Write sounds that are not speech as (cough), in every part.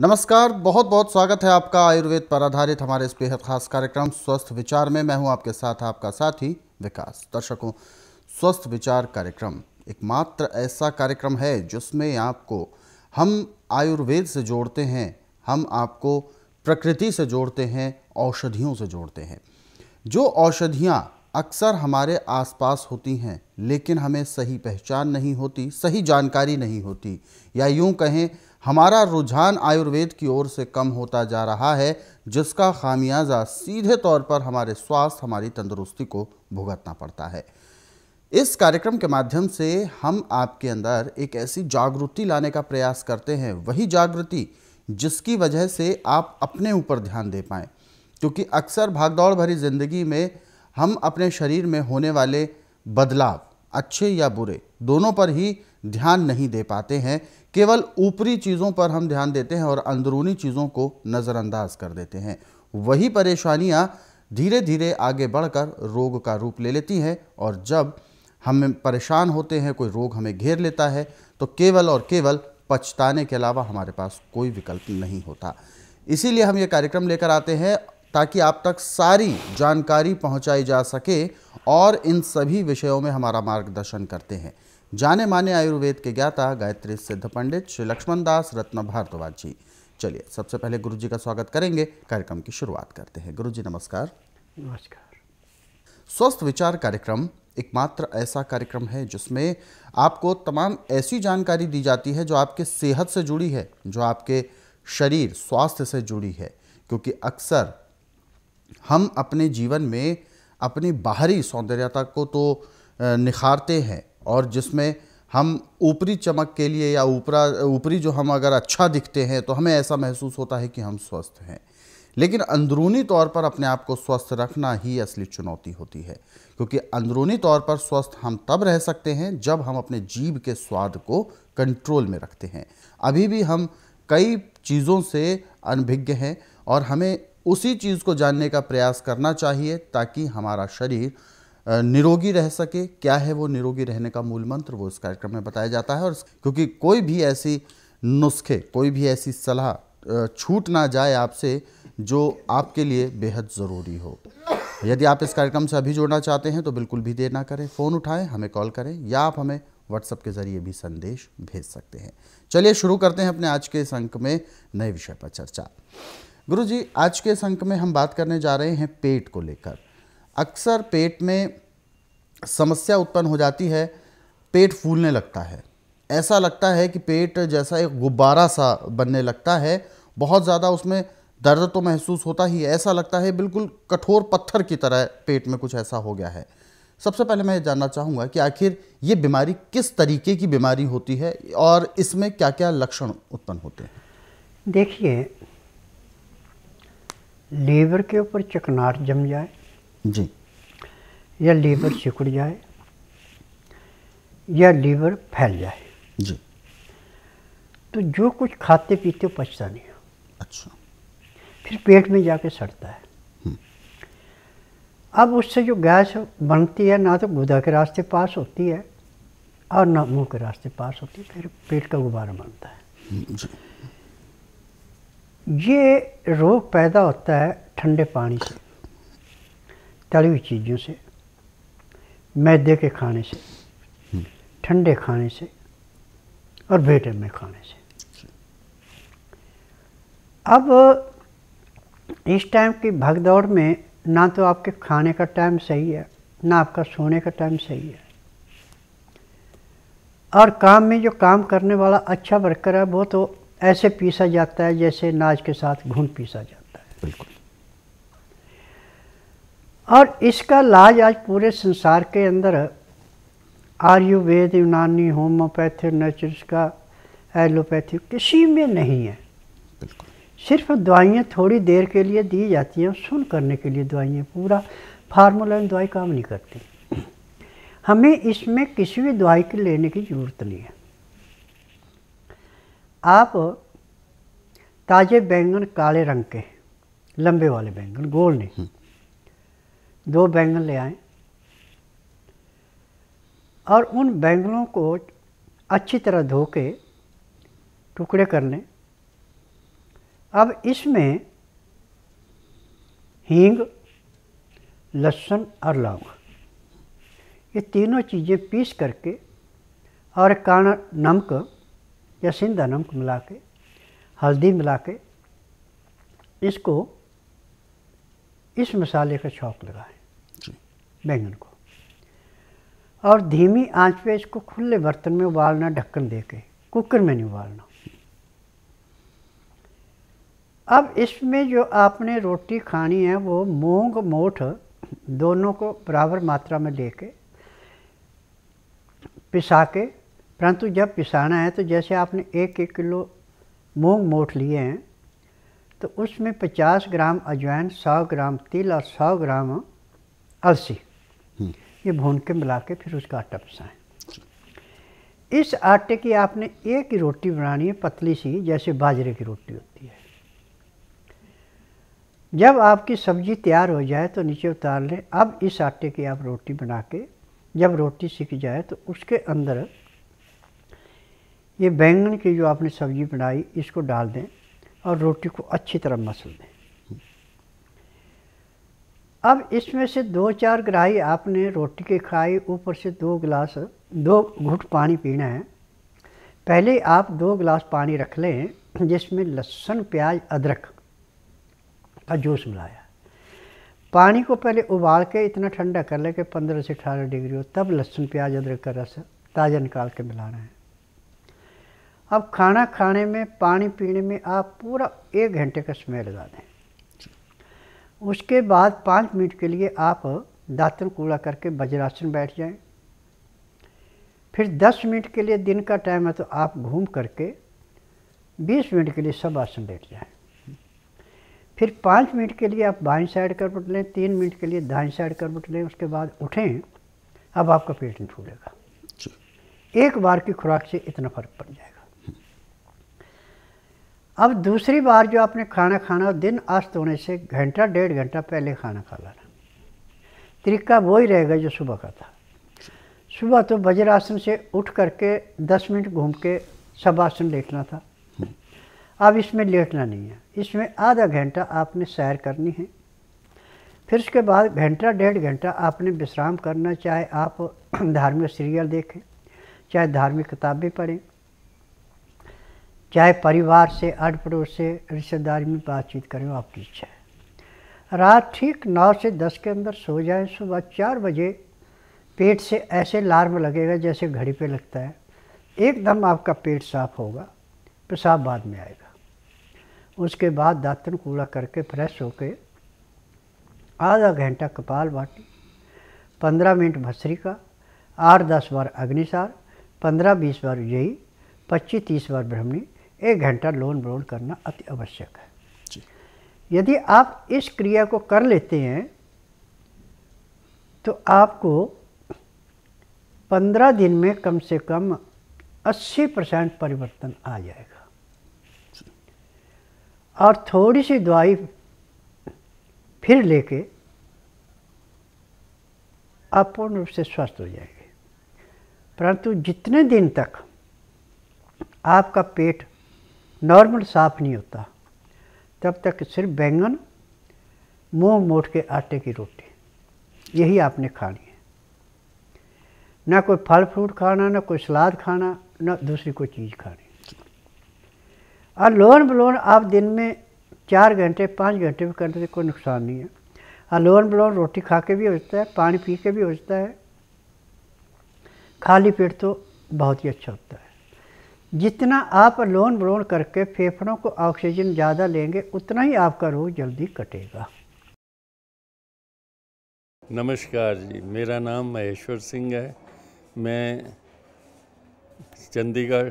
नमस्कार बहुत बहुत स्वागत है आपका आयुर्वेद पर आधारित हमारे इस बेहद खास कार्यक्रम स्वस्थ विचार में मैं हूं आपके साथ आपका साथी विकास दर्शकों स्वस्थ विचार कार्यक्रम एकमात्र ऐसा कार्यक्रम है जिसमें आपको हम आयुर्वेद से जोड़ते हैं हम आपको प्रकृति से जोड़ते हैं औषधियों से जोड़ते हैं जो औषधियाँ अक्सर हमारे आसपास होती हैं लेकिन हमें सही पहचान नहीं होती सही जानकारी नहीं होती या यूं कहें हमारा रुझान आयुर्वेद की ओर से कम होता जा रहा है जिसका खामियाजा सीधे तौर पर हमारे स्वास्थ्य हमारी तंदुरुस्ती को भुगतना पड़ता है इस कार्यक्रम के माध्यम से हम आपके अंदर एक ऐसी जागृति लाने का प्रयास करते हैं वही जागृति जिसकी वजह से आप अपने ऊपर ध्यान दे पाएँ क्योंकि अक्सर भागदौड़ भरी ज़िंदगी में हम अपने शरीर में होने वाले बदलाव अच्छे या बुरे दोनों पर ही ध्यान नहीं दे पाते हैं केवल ऊपरी चीज़ों पर हम ध्यान देते हैं और अंदरूनी चीज़ों को नज़रअंदाज कर देते हैं वही परेशानियाँ धीरे धीरे आगे बढ़कर रोग का रूप ले लेती हैं और जब हम परेशान होते हैं कोई रोग हमें घेर लेता है तो केवल और केवल पछताने के अलावा हमारे पास कोई विकल्प नहीं होता इसीलिए हम ये कार्यक्रम लेकर आते हैं ताकि आप तक सारी जानकारी पहुंचाई जा सके और इन सभी विषयों में हमारा मार्गदर्शन करते हैं जाने माने आयुर्वेद के ज्ञाता गायत्री सिद्ध पंडित श्री लक्ष्मण दास रत्न भारद्वाज जी चलिए सबसे पहले गुरु जी का स्वागत करेंगे कार्यक्रम की शुरुआत करते हैं गुरु जी नमस्कार नमस्कार स्वस्थ विचार कार्यक्रम एकमात्र ऐसा कार्यक्रम है जिसमें आपको तमाम ऐसी जानकारी दी जाती है जो आपके सेहत से जुड़ी है जो आपके शरीर स्वास्थ्य से जुड़ी है क्योंकि अक्सर हम अपने जीवन में अपनी बाहरी सौंदर्यता को तो निखारते हैं और जिसमें हम ऊपरी चमक के लिए या ऊपरा ऊपरी जो हम अगर अच्छा दिखते हैं तो हमें ऐसा महसूस होता है कि हम स्वस्थ हैं लेकिन अंदरूनी तौर पर अपने आप को स्वस्थ रखना ही असली चुनौती होती है क्योंकि अंदरूनी तौर पर स्वस्थ हम तब रह सकते हैं जब हम अपने जीव के स्वाद को कंट्रोल में रखते हैं अभी भी हम कई चीज़ों से अनभिज्ञ हैं और हमें उसी चीज़ को जानने का प्रयास करना चाहिए ताकि हमारा शरीर निरोगी रह सके क्या है वो निरोगी रहने का मूल मंत्र वो इस कार्यक्रम में बताया जाता है और क्योंकि कोई भी ऐसी नुस्खे कोई भी ऐसी सलाह छूट ना जाए आपसे जो आपके लिए बेहद ज़रूरी हो यदि आप इस कार्यक्रम से अभी जुड़ना चाहते हैं तो बिल्कुल भी देर ना करें फ़ोन उठाएं हमें कॉल करें या आप हमें व्हाट्सएप के ज़रिए भी संदेश भेज सकते हैं चलिए शुरू करते हैं अपने आज के इस अंक में नए विषय पर चर्चा गुरु जी आज के इस अंक में हम बात करने जा रहे हैं पेट को लेकर अक्सर पेट में समस्या उत्पन्न हो जाती है पेट फूलने लगता है ऐसा लगता है कि पेट जैसा एक गुब्बारा सा बनने लगता है बहुत ज़्यादा उसमें दर्द तो महसूस होता ही ऐसा लगता है बिल्कुल कठोर पत्थर की तरह पेट में कुछ ऐसा हो गया है सबसे पहले मैं जानना चाहूँगा कि आखिर ये बीमारी किस तरीके की बीमारी होती है और इसमें क्या क्या लक्षण उत्पन्न होते हैं देखिए लीवर के ऊपर चकनार जम जाए जी या लीवर सिकुड़ जाए या लीवर फैल जाए जी तो जो कुछ खाते पीते पचता नहीं अच्छा फिर पेट में जाके सड़ता है हम्म। अब उससे जो गैस बनती है ना तो गुदा के रास्ते पास होती है और ना मुंह के रास्ते पास होती है फिर पेट का गुब्बारा बनता है हम्म, ये रोग पैदा होता है ठंडे पानी से तली हुई चीज़ों से मैदे के खाने से हम्म। ठंडे खाने से और बेटे में खाने से अब इस टाइम की भगदौड़ में ना तो आपके खाने का टाइम सही है ना आपका सोने का टाइम सही है और काम में जो काम करने वाला अच्छा वर्कर है वो तो ऐसे पीसा जाता है जैसे नाज के साथ घुन पीसा जाता है बिल्कुल और इसका इलाज आज पूरे संसार के अंदर आयुर्वेद यूनानी होम्योपैथी नेचर्स का एलोपैथी किसी में नहीं है सिर्फ दवाइयाँ थोड़ी देर के लिए दी जाती हैं सुन करने के लिए दवाइयाँ पूरा फार्मूला में दवाई काम नहीं करती हमें इसमें किसी भी दवाई की लेने की ज़रूरत नहीं है आप ताज़े बैंगन काले रंग के लंबे वाले बैंगन गोल नहीं हम्म। दो बैंगन ले आए और उन बैंगनों को अच्छी तरह धो के टुकड़े कर लें अब इसमें हींग लहसुन और लौंग ये तीनों चीज़ें पीस करके और काना नमक या सिंधा नमक मिला के हल्दी मिला के इसको इस मसाले का छौक लगाएं बैंगन को और धीमी आंच पे इसको खुले बर्तन में उबालना ढक्कन दे के कुकर में नहीं उबालना अब इसमें जो आपने रोटी खानी है वो मूंग मोठ दोनों को बराबर मात्रा में लेके पिसा के परंतु जब पिसाना है तो जैसे आपने एक एक किलो मूंग मोठ लिए हैं तो उसमें 50 ग्राम अजवाइन 100 ग्राम तिल और 100 ग्राम अलसी ये भून के मिला के फिर उसका आटा पिसाएं इस आटे की आपने एक ही रोटी बनानी है पतली सी जैसे बाजरे की रोटी होती है जब आपकी सब्जी तैयार हो जाए तो नीचे उतार लें अब इस आटे की आप रोटी बना के जब रोटी सीख जाए तो उसके अंदर ये बैंगन की जो आपने सब्ज़ी बनाई इसको डाल दें और रोटी को अच्छी तरह मसल दें अब इसमें से दो चार ग्राही आपने रोटी की खाई ऊपर से दो गिलास दो घुट पानी पीना है पहले आप दो गिलास पानी रख लें जिसमें लहसुन प्याज अदरक का जूस मिलाया पानी को पहले उबाल के इतना ठंडा कर लें कि पंद्रह से अठारह डिग्री हो तब लहसुन प्याज अदरक का रस ताज़ा निकाल के मिलाना है अब खाना खाने में पानी पीने में आप पूरा एक घंटे का समय लगा दें उसके बाद पाँच मिनट के लिए आप दातन कूड़ा करके वज्रासन बैठ जाएं। फिर दस मिनट के लिए दिन का टाइम है तो आप घूम करके बीस मिनट के लिए सब आसन बैठ जाएं। फिर पाँच मिनट के लिए आप बाएं साइड कर बट लें तीन मिनट के लिए दाएं साइड कर बट लें उसके बाद उठें अब आपका पेट नहीं छूलेगा एक बार की खुराक से इतना फ़र्क पड़ जाएगा अब दूसरी बार जो आपने खाना खाना दिन अस्त होने से घंटा डेढ़ घंटा पहले खाना खा लेना तरीका वही रहेगा जो सुबह का था सुबह तो वज्रासन से उठ करके दस मिनट घूम के सब आसन लेटना था अब इसमें लेटना नहीं है इसमें आधा घंटा आपने सैर करनी है फिर उसके बाद घंटा डेढ़ घंटा आपने विश्राम करना चाहे आप धार्मिक सीरियल देखें चाहे धार्मिक किताबें पढ़ें चाहे परिवार से अड़ पड़ोस से रिश्तेदारी में बातचीत करें आपकी इच्छा है रात ठीक नौ से दस के अंदर सो जाए सुबह चार बजे पेट से ऐसे लार्म लगेगा जैसे घड़ी पे लगता है एकदम आपका पेट साफ होगा पेशाब बाद में आएगा उसके बाद दातन कूड़ा करके फ्रेश होके आधा घंटा कपाल बाटी पंद्रह मिनट भसरी का आठ दस बार अग्निसार पंद्रह बीस बार यही पच्चीस तीस बार ब्रह्मणी एक घंटा लोन ब्रोन करना अति आवश्यक है यदि आप इस क्रिया को कर लेते हैं तो आपको पंद्रह दिन में कम से कम अस्सी परसेंट परिवर्तन आ जाएगा और थोड़ी सी दवाई फिर लेके आप पूर्ण रूप से स्वस्थ हो जाएंगे परंतु जितने दिन तक आपका पेट नॉर्मल साफ़ नहीं होता तब तक सिर्फ बैंगन मुंह मोट के आटे की रोटी यही आपने खानी है ना कोई फल फ्रूट खाना ना कोई सलाद खाना ना दूसरी कोई चीज़ खानी और लोन बलोन आप दिन में चार घंटे पाँच घंटे भी करने से कोई नुकसान नहीं है और लोन बलोन रोटी खा के भी हो जाता है पानी पी के भी हो जाता है खाली पेट तो बहुत ही अच्छा होता है जितना आप लोन ब्रोन करके फेफड़ों को ऑक्सीजन ज़्यादा लेंगे उतना ही आपका रोग जल्दी कटेगा नमस्कार जी मेरा नाम महेश्वर सिंह है मैं चंडीगढ़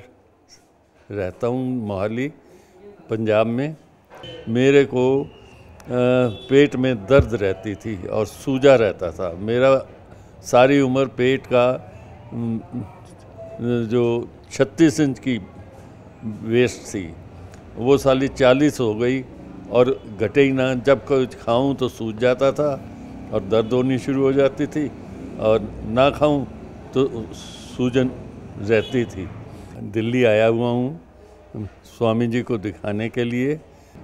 रहता हूँ मोहाली पंजाब में मेरे को पेट में दर्द रहती थी और सूजा रहता था मेरा सारी उम्र पेट का जो छत्तीस इंच की वेस्ट थी वो साली चालीस हो गई और घटे ही ना जब कुछ खाऊं तो सूज जाता था और दर्द होनी शुरू हो जाती थी और ना खाऊं तो सूजन रहती थी दिल्ली आया हुआ हूँ स्वामी जी को दिखाने के लिए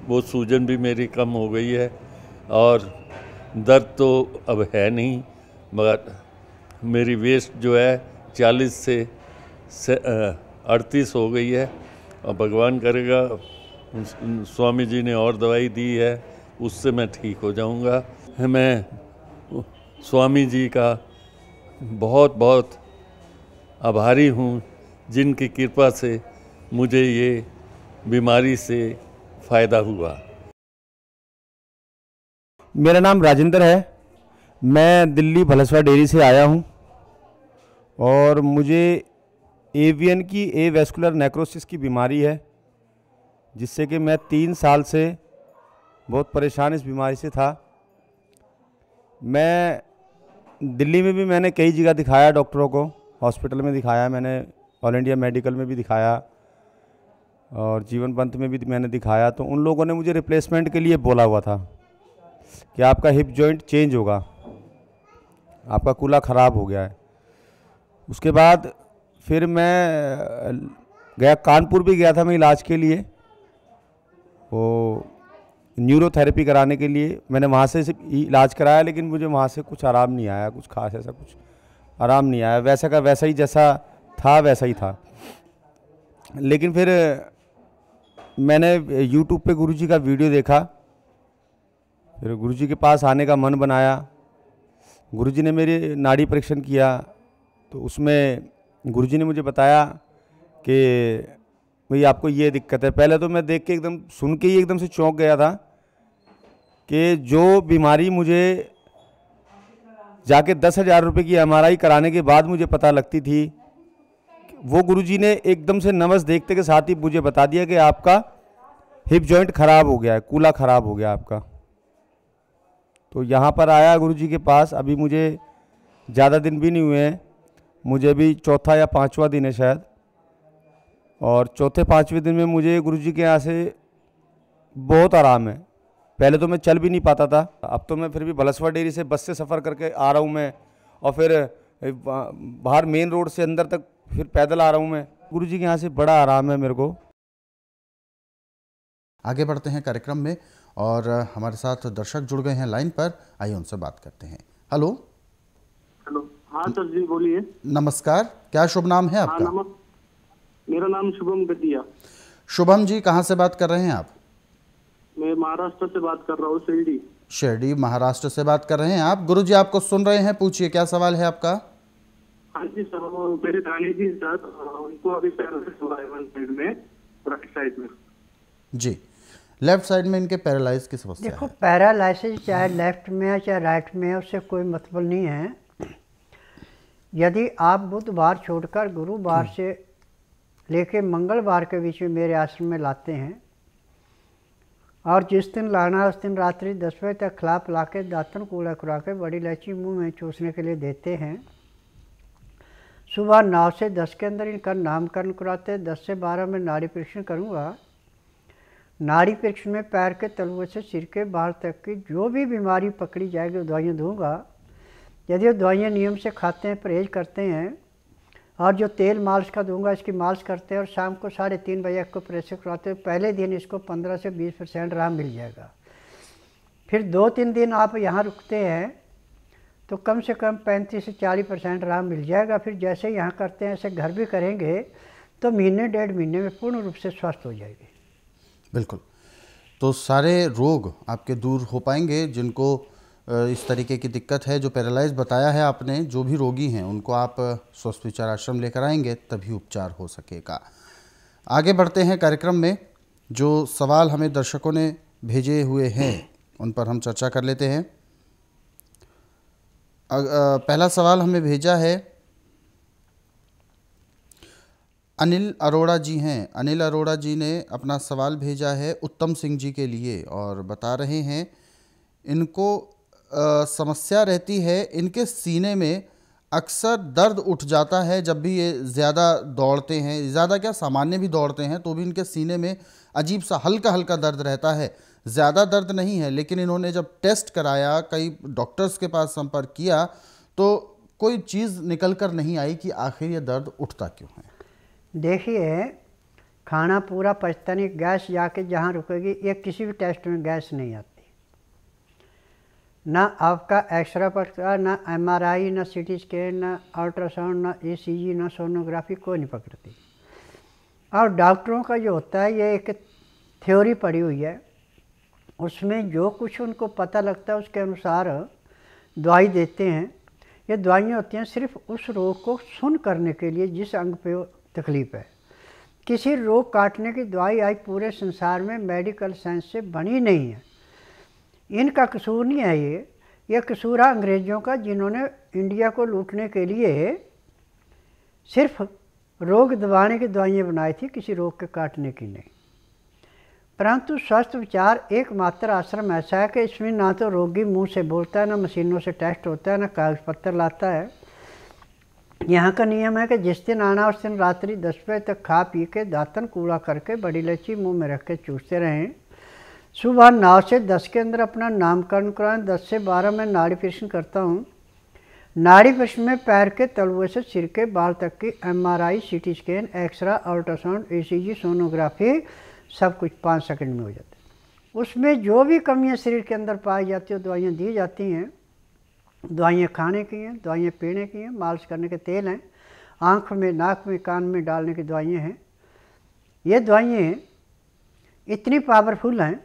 वो सूजन भी मेरी कम हो गई है और दर्द तो अब है नहीं मगर मेरी वेस्ट जो है चालीस से से अड़तीस हो गई है और भगवान करेगा स्वामी जी ने और दवाई दी है उससे मैं ठीक हो जाऊंगा मैं स्वामी जी का बहुत बहुत आभारी हूँ जिनकी कृपा से मुझे ये बीमारी से फ़ायदा हुआ मेरा नाम राजेंद्र है मैं दिल्ली भलसवा डेयरी से आया हूँ और मुझे एवियन की ए वेस्कुलर नेक्रोसिस की बीमारी है जिससे कि मैं तीन साल से बहुत परेशान इस बीमारी से था मैं दिल्ली में भी मैंने कई जगह दिखाया डॉक्टरों को हॉस्पिटल में दिखाया मैंने ऑल इंडिया मेडिकल में भी दिखाया और जीवन पंथ में भी मैंने दिखाया तो उन लोगों ने मुझे रिप्लेसमेंट के लिए बोला हुआ था कि आपका हिप जॉइंट चेंज होगा आपका कूला ख़राब हो गया है उसके बाद फिर मैं गया कानपुर भी गया था मैं इलाज के लिए वो न्यूरोथेरेपी कराने के लिए मैंने वहाँ से सिर्फ इलाज कराया लेकिन मुझे वहाँ से कुछ आराम नहीं आया कुछ खास ऐसा कुछ आराम नहीं आया वैसा का वैसा ही जैसा था वैसा ही था लेकिन फिर मैंने यूट्यूब पे गुरुजी का वीडियो देखा फिर गुरुजी के पास आने का मन बनाया गुरुजी ने मेरे नाड़ी परीक्षण किया तो उसमें गुरुजी ने मुझे बताया कि भाई आपको ये दिक्कत है पहले तो मैं देख के एकदम सुन के ही एकदम से चौंक गया था कि जो बीमारी मुझे जाके दस हज़ार रुपये की एम कराने के बाद मुझे पता लगती थी वो गुरुजी ने एकदम से नमस देखते के साथ ही मुझे बता दिया कि आपका हिप जॉइंट ख़राब हो गया है कूला ख़राब हो गया आपका तो यहाँ पर आया गुरुजी के पास अभी मुझे ज़्यादा दिन भी नहीं हुए हैं मुझे भी चौथा या पाँचवा दिन है शायद और चौथे पाँचवें दिन में मुझे गुरु जी के यहाँ से बहुत आराम है पहले तो मैं चल भी नहीं पाता था अब तो मैं फिर भी बलसवा डेरी से बस से सफ़र करके आ रहा हूँ मैं और फिर बाहर मेन रोड से अंदर तक फिर पैदल आ रहा हूँ मैं गुरु जी के यहाँ से बड़ा आराम है मेरे को आगे बढ़ते हैं कार्यक्रम में और हमारे साथ दर्शक जुड़ गए हैं लाइन पर आइए उनसे बात करते हैं हेलो हेलो हाँ सर जी बोलिए नमस्कार क्या शुभ नाम है आपका हाँ, मेरा नाम शुभम गदिया शुभम जी कहाँ से बात कर रहे हैं आप मैं महाराष्ट्र से बात कर रहा हूँ शिरडी शिरडी महाराष्ट्र से बात कर रहे हैं आप गुरु जी आपको सुन रहे हैं पूछिए क्या सवाल है आपका हाँ जी सर मेरे दानी जी सर उनको अभी पैरालिसिस साइड में राइट साइड में जी लेफ्ट साइड में इनके पैरालाइज की समस्या देखो पैरालाइसिस चाहे लेफ्ट में या चाहे राइट में उससे कोई मतलब नहीं है यदि आप बुधवार छोड़कर गुरुवार से लेके मंगलवार के बीच में मेरे आश्रम में लाते हैं और जिस दिन लाना उस दिन रात्रि दस बजे तक खिलाफ ला के दातन कूड़ा खुरा के बड़ी इलायची मुंह में चूसने के लिए देते हैं सुबह नौ से दस के अंदर इनका नामकरण कराते हैं दस से बारह में नारी परीक्षण करूँगा नारी परीक्षण में पैर के तलुए से सिर के बाहर तक की जो भी बीमारी पकड़ी जाएगी दवाइयाँ दूँगा यदि वो दवाइयाँ नियम से खाते हैं परहेज करते हैं और जो तेल मालिश का दूंगा इसकी मालिश करते हैं और शाम को साढ़े तीन बजे आपको प्रेशर करवाते हैं पहले दिन इसको पंद्रह से बीस परसेंट राम मिल जाएगा फिर दो तीन दिन आप यहाँ रुकते हैं तो कम से कम पैंतीस से चालीस परसेंट राम मिल जाएगा फिर जैसे यहाँ करते हैं ऐसे घर भी करेंगे तो महीने डेढ़ महीने में पूर्ण रूप से स्वस्थ हो जाएगी बिल्कुल तो सारे रोग आपके दूर हो पाएंगे जिनको इस तरीके की दिक्कत है जो पैरालाइज बताया है आपने जो भी रोगी हैं उनको आप स्वस्थ विचार आश्रम लेकर आएंगे तभी उपचार हो सकेगा आगे बढ़ते हैं कार्यक्रम में जो सवाल हमें दर्शकों ने भेजे हुए हैं उन पर हम चर्चा कर लेते हैं पहला सवाल हमें भेजा है अनिल अरोड़ा जी हैं अनिल अरोड़ा जी ने अपना सवाल भेजा है उत्तम सिंह जी के लिए और बता रहे हैं इनको समस्या रहती है इनके सीने में अक्सर दर्द उठ जाता है जब भी ये ज़्यादा दौड़ते हैं ज़्यादा क्या सामान्य भी दौड़ते हैं तो भी इनके सीने में अजीब सा हल्का हल्का दर्द रहता है ज़्यादा दर्द नहीं है लेकिन इन्होंने जब टेस्ट कराया कई डॉक्टर्स के पास संपर्क किया तो कोई चीज़ निकल कर नहीं आई कि आखिर ये दर्द उठता क्यों है देखिए खाना पूरा पचता नहीं गैस जाके जहाँ रुकेगी ये किसी भी टेस्ट में गैस नहीं आती ना आपका एक्सरे पकड़ता ना एमआरआई ना सीटी स्कैन ना अल्ट्रासाउंड ना ईसीजी ना सोनोग्राफी कोई नहीं पकड़ती और डॉक्टरों का जो होता है ये एक थ्योरी पड़ी हुई है उसमें जो कुछ उनको पता लगता है उसके अनुसार दवाई देते हैं ये दवाइयाँ होती हैं सिर्फ उस रोग को सुन करने के लिए जिस अंग पे तकलीफ़ है किसी रोग काटने की दवाई आज पूरे संसार में मेडिकल साइंस से बनी नहीं है इनका कसूर नहीं है ये ये कसूर है अंग्रेज़ों का जिन्होंने इंडिया को लूटने के लिए सिर्फ रोग दबाने की दवाइयाँ बनाई थी किसी रोग के काटने की नहीं परंतु स्वस्थ विचार एकमात्र आश्रम ऐसा है कि इसमें ना तो रोगी मुंह से बोलता है ना मशीनों से टेस्ट होता है ना कागज़ पत्र लाता है यहाँ का नियम है कि जिस दिन आना उस दिन रात्रि दस बजे तक खा पी के दातन कूड़ा करके बड़ी लच्ची मुंह में रख के चूसते रहें सुबह नौ से दस के अंदर अपना नामकरण कराएं दस से बारह में नाड़ी प्रश्न करता हूँ नाड़ी प्रश्न में पैर के तलवे से सिर के बाल तक की M R I C T scan xray ultrasound E C G sonography सब कुछ पाँच सेकंड में हो जाता है उसमें जो भी कमियाँ शरीर के अंदर पाई जाती है दवाइयाँ दी जाती हैं दवाइयाँ खाने की हैं दवाइयाँ पीने की हैं मालिश करने के तेल हैं आँख में नाक में कान में डालने की दवाइयाँ हैं ये दवाइयाँ इतनी पावरफुल हैं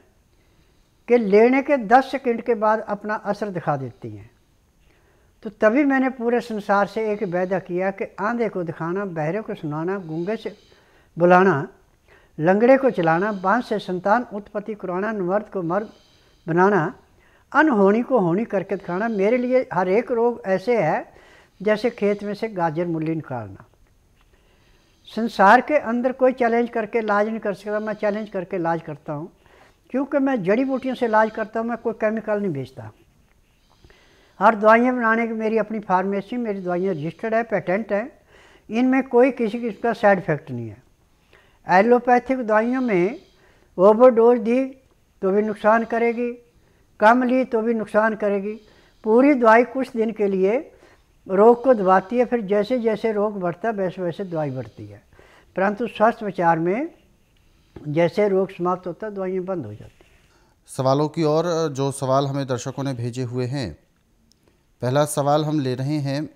कि लेने के दस सेकंड के बाद अपना असर दिखा देती हैं तो तभी मैंने पूरे संसार से एक वायदा किया कि आंधे को दिखाना बहरे को सुनाना गूंगे से बुलाना लंगड़े को चलाना बांध से संतान उत्पत्ति कराना मर्द को मर्द बनाना अनहोनी को होनी करके दिखाना मेरे लिए हर एक रोग ऐसे है जैसे खेत में से गाजर मूली निकालना संसार के अंदर कोई चैलेंज करके लाज नहीं कर सकता मैं चैलेंज करके लाज करता हूँ क्योंकि मैं जड़ी बूटियों से इलाज करता हूँ मैं कोई केमिकल नहीं भेजता हर दवाइयाँ बनाने की मेरी अपनी फार्मेसी मेरी दवाइयाँ रजिस्टर्ड है पेटेंट है इनमें कोई किसी किस्म का साइड इफेक्ट नहीं है एलोपैथिक दवाइयों में ओवरडोज दी तो भी नुकसान करेगी कम ली तो भी नुकसान करेगी पूरी दवाई कुछ दिन के लिए रोग को दबाती है फिर जैसे जैसे रोग बढ़ता है वैसे वैसे दवाई बढ़ती है परंतु स्वास्थ्य विचार में जैसे रोग समाप्त होता है दवाइयाँ बंद हो जाती सवालों की और जो सवाल हमें दर्शकों ने भेजे हुए हैं पहला सवाल हम ले रहे हैं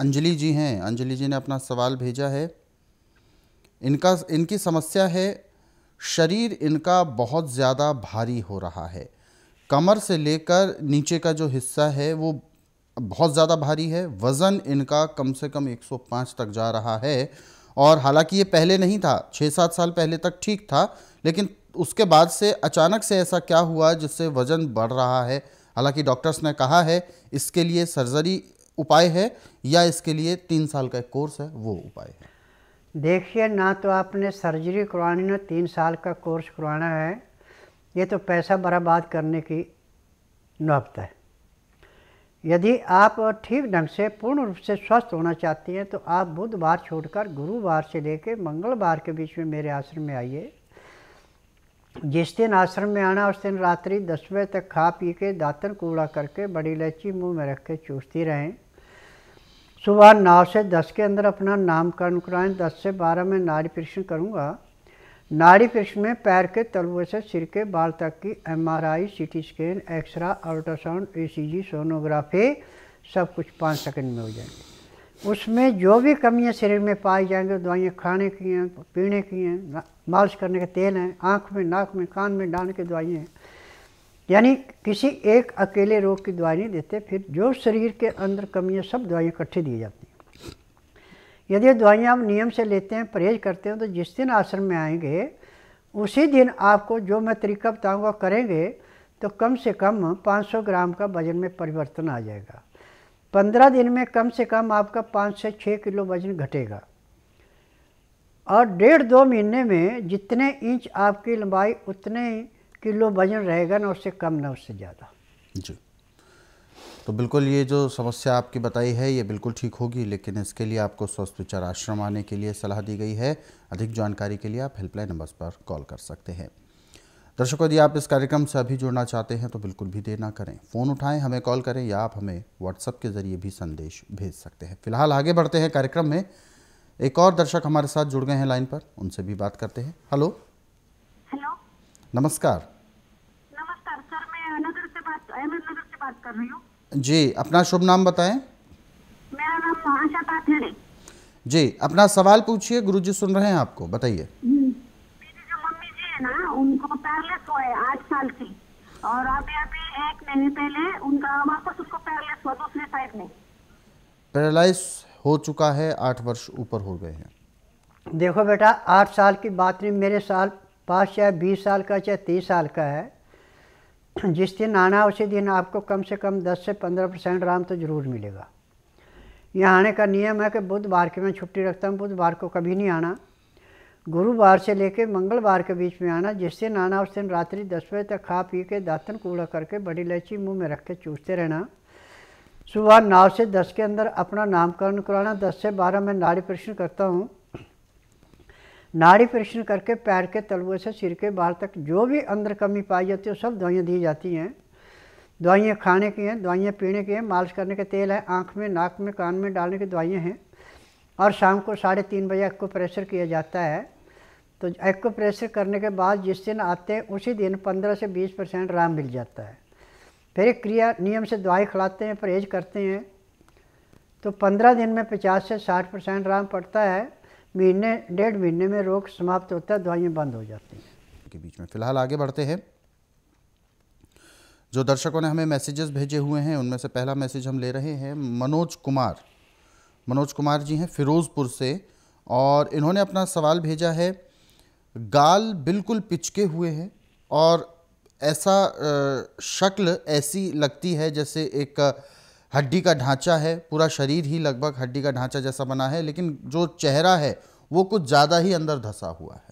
अंजलि जी हैं अंजलि जी ने अपना सवाल भेजा है इनका इनकी समस्या है शरीर इनका बहुत ज़्यादा भारी हो रहा है कमर से लेकर नीचे का जो हिस्सा है वो बहुत ज़्यादा भारी है वज़न इनका कम से कम 105 तक जा रहा है और हालांकि ये पहले नहीं था छः सात साल पहले तक ठीक था लेकिन उसके बाद से अचानक से ऐसा क्या हुआ जिससे वज़न बढ़ रहा है हालांकि डॉक्टर्स ने कहा है इसके लिए सर्जरी उपाय है या इसके लिए तीन साल का एक कोर्स है वो उपाय है देखिए ना तो आपने सर्जरी करवानी ना तीन साल का कोर्स करवाना है ये तो पैसा बर्बाद करने की नौबत है यदि आप ठीक ढंग से पूर्ण रूप से स्वस्थ होना चाहती हैं तो आप बुधवार छोड़कर गुरुवार से लेकर मंगलवार के बीच में मेरे आश्रम में आइए जिस दिन आश्रम में आना उस दिन रात्रि दस बजे तक खा पी के दातन कूड़ा करके बड़ी इलायची मुंह में रख के चूसती रहें सुबह नौ से दस के अंदर अपना नामकरण कराएं दस से बारह में नारी परीक्षण करूँगा नाड़ी पृष्ठ में पैर के तलुए से सिर के बाल तक की MRI, CT scan xray ultrasound जी सोनोग्राफी सब कुछ पाँच सेकंड में हो जाएंगे उसमें जो भी कमियाँ शरीर में पाई जाएंगे दवाइयाँ खाने की हैं पीने की हैं मालिश करने के तेल हैं आँख में नाक में कान में डालने की दवाइयाँ हैं यानी किसी एक अकेले रोग की दवाई नहीं देते फिर जो शरीर के अंदर कमियाँ सब दवाइयाँ इकट्ठी दी जाती हैं यदि दवाइयाँ हम नियम से लेते हैं परहेज करते हैं तो जिस दिन आश्रम में आएंगे उसी दिन आपको जो मैं तरीका बताऊँगा करेंगे तो कम से कम 500 ग्राम का वजन में परिवर्तन आ जाएगा 15 दिन में कम से कम आपका 5 से 6 किलो वजन घटेगा और डेढ़ दो महीने में जितने इंच आपकी लंबाई उतने किलो वजन रहेगा ना उससे कम ना उससे ज़्यादा जी तो बिल्कुल ये जो समस्या आपकी बताई है ये बिल्कुल ठीक होगी लेकिन इसके लिए आपको स्वस्थ विचार आश्रम आने के लिए सलाह दी गई है अधिक जानकारी के लिए आप हेल्पलाइन नंबर पर कॉल कर सकते हैं दर्शकों यदि आप इस कार्यक्रम से अभी जुड़ना चाहते हैं तो बिल्कुल भी देर ना करें फ़ोन उठाएं हमें कॉल करें या आप हमें व्हाट्सएप के ज़रिए भी संदेश भेज सकते हैं फिलहाल आगे बढ़ते हैं कार्यक्रम में एक और दर्शक हमारे साथ जुड़ गए हैं लाइन पर उनसे भी बात करते हैं हेलो हेलो नमस्कार जी अपना शुभ नाम बताए मेरा नाम पाथेड़े जी अपना सवाल पूछिए जी सुन रहे हैं आपको बताइए हम्म, मेरी जो मम्मी जी है ना उनको है आठ साल की और अभी अभी एक महीने पहले उनका वापस उसको दूसरे साइड में पैरालाइज हो चुका है आठ वर्ष ऊपर हो गए हैं देखो बेटा आठ साल की बात नहीं मेरे साल पाँच चाहे बीस साल का चाहे तीस साल का है (clears throat) जिस दिन आना उसी दिन आपको कम से कम 10 से 15 परसेंट आराम तो ज़रूर मिलेगा यहाँ आने का नियम है कि बुधवार की मैं छुट्टी रखता हूँ बुधवार को कभी नहीं आना गुरुवार से लेकर मंगलवार के बीच में आना जिस दिन आना उस दिन रात्रि दस बजे तक खा पी के दातन कूड़ा करके बड़ी इलायची मुँह में रख के चूसते रहना सुबह नौ से दस के अंदर अपना नामकरण कराना दस से बारह में नारी प्रश्न करता हूँ नाड़ी परीक्षण करके पैर के तलवे से सिर के बाहर तक जो भी अंदर कमी पाई जाती है सब दवाइयाँ दी जाती हैं दवाइयाँ खाने की हैं दवाइयाँ पीने की हैं मालिश करने के तेल है आँख में नाक में कान में डालने की दवाइयाँ हैं और शाम को साढ़े तीन बजे एक्को प्रेशर किया जाता है तो एक्को प्रेशर करने के बाद जिस दिन आते हैं उसी दिन पंद्रह से बीस परसेंट आराम मिल जाता है फिर एक क्रिया नियम से दवाई खिलाते हैं परहेज करते हैं तो पंद्रह दिन में पचास से साठ परसेंट आराम पड़ता है महीने डेढ़ महीने में रोग समाप्त होता है दवाइयाँ बंद हो जाती हैं के बीच में फिलहाल आगे बढ़ते हैं जो दर्शकों ने हमें मैसेजेस भेजे हुए हैं उनमें से पहला मैसेज हम ले रहे हैं मनोज कुमार मनोज कुमार जी हैं फिरोज़पुर से और इन्होंने अपना सवाल भेजा है गाल बिल्कुल पिचके हुए हैं और ऐसा शक्ल ऐसी लगती है जैसे एक हड्डी का ढांचा है पूरा शरीर ही लगभग हड्डी का ढांचा जैसा बना है लेकिन जो चेहरा है वो कुछ ज़्यादा ही अंदर धंसा हुआ है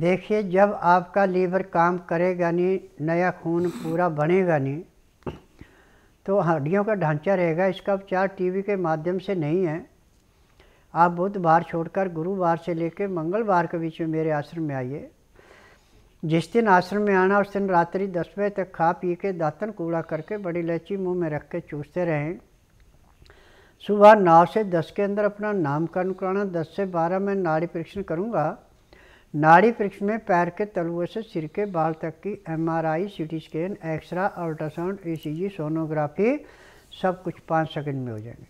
देखिए जब आपका लीवर काम करेगा नहीं नया खून पूरा बनेगा नहीं तो हड्डियों का ढांचा रहेगा इसका उपचार टीवी के माध्यम से नहीं है आप बुधवार छोड़कर गुरुवार से लेकर मंगलवार के बीच में मेरे आश्रम में आइए जिस दिन आश्रम में आना उस दिन रात्रि दस बजे तक खा पी के दातन कूड़ा करके बड़ी इलायची मुंह में रख के चूसते रहें सुबह नौ से दस के अंदर अपना नामकरण कराना दस से बारह में नाड़ी परीक्षण करूँगा नाड़ी परीक्षण में पैर के तलुए से सिर के बाल तक की M R I C T scan xray ultrasound C G sonography सब कुछ पाँच सेकेंड में हो जाएंगे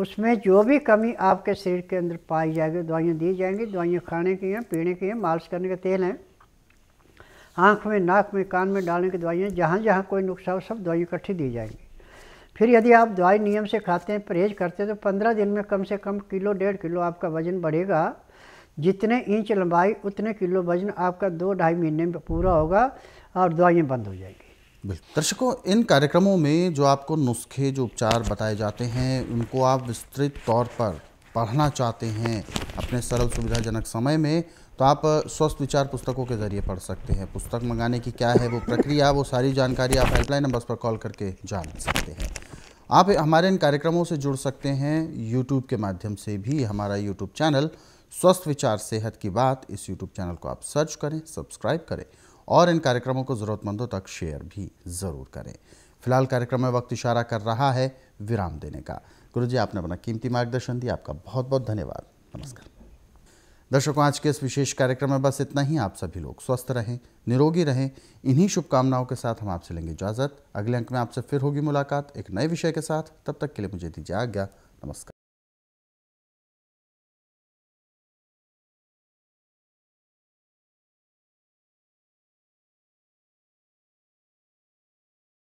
उसमें जो भी कमी आपके शरीर के अंदर पाई जाएगी दवाइयाँ दी जाएंगी दवाइयाँ खाने की हैं पीने की हैं मालिश करने के तेल हैं आँख में नाक में कान में डालने की दवाइयाँ जहाँ जहाँ कोई नुकसान हो सब दवाई इकट्ठी दी जाएंगी फिर यदि आप दवाई नियम से खाते हैं परहेज करते हैं तो पंद्रह दिन में कम से कम किलो डेढ़ किलो आपका वजन बढ़ेगा जितने इंच लंबाई उतने किलो वजन आपका दो ढाई महीने में पूरा होगा और दवाइयाँ बंद हो जाएंगी दर्शकों इन कार्यक्रमों में जो आपको नुस्खे जो उपचार बताए जाते हैं उनको आप विस्तृत तौर पर पढ़ना चाहते हैं अपने सरल सुविधाजनक समय में तो आप स्वस्थ विचार पुस्तकों के ज़रिए पढ़ सकते हैं पुस्तक मंगाने की क्या है वो प्रक्रिया वो सारी जानकारी आप हेल्पलाइन नंबर्स पर कॉल करके जान सकते हैं आप हमारे इन कार्यक्रमों से जुड़ सकते हैं यूट्यूब के माध्यम से भी हमारा यूट्यूब चैनल स्वस्थ विचार सेहत की बात इस यूट्यूब चैनल को आप सर्च करें सब्सक्राइब करें और इन कार्यक्रमों को ज़रूरतमंदों तक शेयर भी ज़रूर करें फिलहाल कार्यक्रम में वक्त इशारा कर रहा है विराम देने का गुरु जी आपने अपना कीमती मार्गदर्शन दिया आपका बहुत बहुत धन्यवाद नमस्कार दर्शकों आज के इस विशेष कार्यक्रम में बस इतना ही आप सभी लोग स्वस्थ रहें निरोगी रहें इन्हीं शुभकामनाओं के साथ हम आपसे लेंगे इजाजत अगले अंक में आपसे फिर होगी मुलाकात एक नए विषय के साथ तब तक के लिए मुझे दीजिए आज्ञा नमस्कार